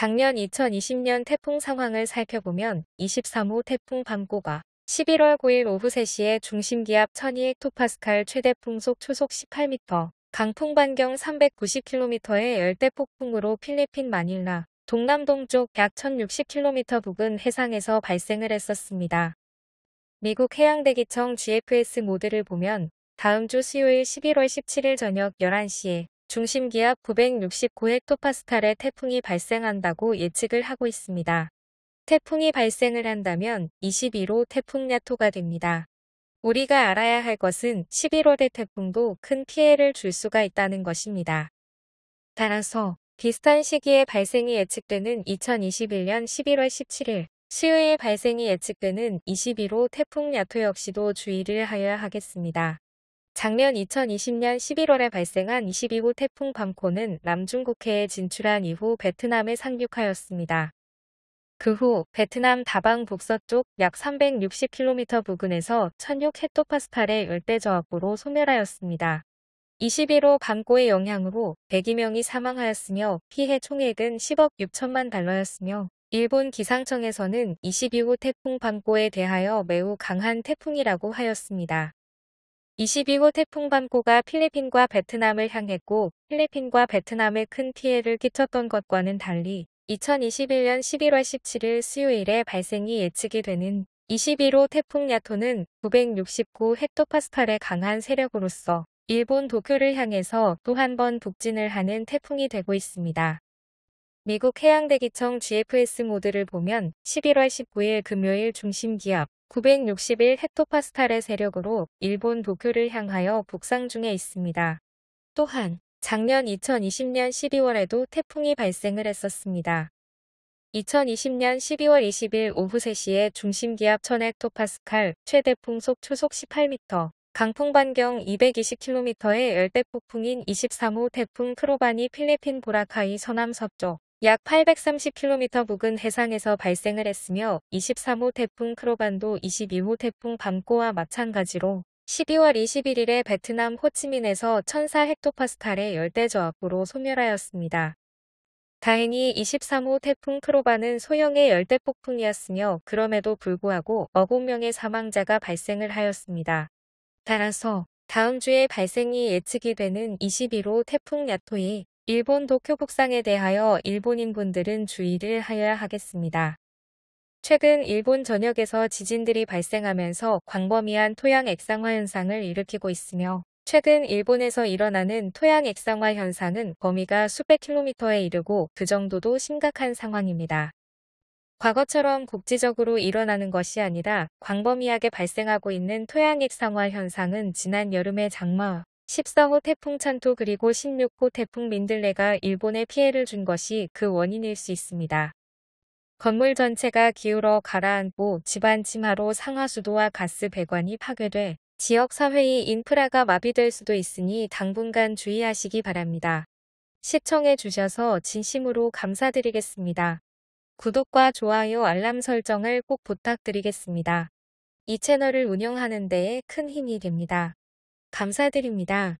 작년 2020년 태풍 상황을 살펴보면 23호 태풍 밤고가 11월 9일 오후 3시에 중심기압 1200헥토파스칼 최대 풍속 초속 18m, 강풍 반경 390km의 열대 폭풍으로 필리핀 마닐라, 동남동쪽 약 1060km 부근 해상에서 발생을 했었습니다. 미국 해양대기청 GFS 모드를 보면 다음 주 수요일 11월 17일 저녁 11시에 중심 기압 969헥 토파스칼의 태풍이 발생한다고 예측을 하고 있습니다. 태풍이 발생을 한다면 21호 태풍 야토가 됩니다. 우리가 알아야 할 것은 11월의 태풍도 큰 피해를 줄 수가 있다는 것입니다. 따라서 비슷한 시기에 발생이 예측되는 2021년 11월 17일 시의의 발생이 예측되는 21호 태풍 야토 역시도 주의를 하여야 하겠습니다. 작년 2020년 11월에 발생한 22호 태풍 밤코는 남중국해에 진출한 이후 베트남에 상륙하였습니다. 그 후 베트남 다방 북서쪽 약 360km 부근에서 16헥토파스칼의 열대 저압구로 소멸하였습니다. 21호 밤고의 영향으로 102명이 사망하였으며 피해 총액은 10억 6천만 달러였으며 일본 기상청에서는 22호 태풍 밤고에 대하여 매우 강한 태풍이라고 하였습니다. 22호 태풍 밤고가 필리핀과 베트남을 향했고 필리핀과 베트남에 큰 피해를 끼쳤던 것과는 달리 2021년 11월 17일 수요일에 발생이 예측이 되는 21호 태풍 야토는 969 헥토파스칼의 강한 세력으로서 일본 도쿄를 향해서 또 한 번 북진을 하는 태풍이 되고 있습니다. 미국 해양대기청 GFS 모드를 보면 11월 19일 금요일 중심 기압 961 헥토파스칼의 세력으로 일본 도쿄를 향하여 북상 중에 있습니다. 또한 작년 2020년 12월에도 태풍이 발생을 했었습니다. 2020년 12월 20일 오후 3시에 중심기압 1000헥토파스칼, 최대 풍속 초속 18m, 강풍 반경 220km의 열대폭풍인 23호 태풍 크로반이 필리핀 보라카이 서남서쪽, 약 830km 부근 해상에서 발생을 했으며 23호 태풍 크로반도 22호 태풍 밤꼬와 마찬가지로 12월 21일에 베트남 호치민에서 1004헥토파스칼의 열대저압으로 소멸하였습니다. 다행히 23호 태풍 크로바는 소형의 열대폭풍이었으며 그럼에도 불구하고 9명의 사망자가 발생을 하였습니다. 따라서 다음 주에 발생이 예측이 되는 21호 태풍 야토의 일본 도쿄 북상에 대하여 일본인분들은 주의를 하여야 하겠습니다. 최근 일본 전역에서 지진들이 발생하면서 광범위한 토양 액상화 현상을 일으키고 있으며 최근 일본에서 일어나는 토양 액상화 현상은 범위가 수백 킬로미터에 이르고 그 정도도 심각한 상황입니다. 과거처럼 국지적으로 일어나는 것이 아니라 광범위하게 발생하고 있는 토양 액상화 현상은 지난 여름의 장마, 14호 태풍 찬토 그리고 16호 태풍 민들레가 일본에 피해를 준 것이 그 원인일 수 있습니다. 건물 전체가 기울어 가라앉고 집안 침하로 상하수도와 가스 배관이 파괴돼 지역사회의 인프라가 마비될 수도 있으니 당분간 주의하시기 바랍니다. 시청해 주셔서 진심으로 감사드리겠습니다. 구독과 좋아요 알람 설정을 꼭 부탁드리겠습니다. 이 채널을 운영하는 데에 큰 힘이 됩니다. 감사드립니다.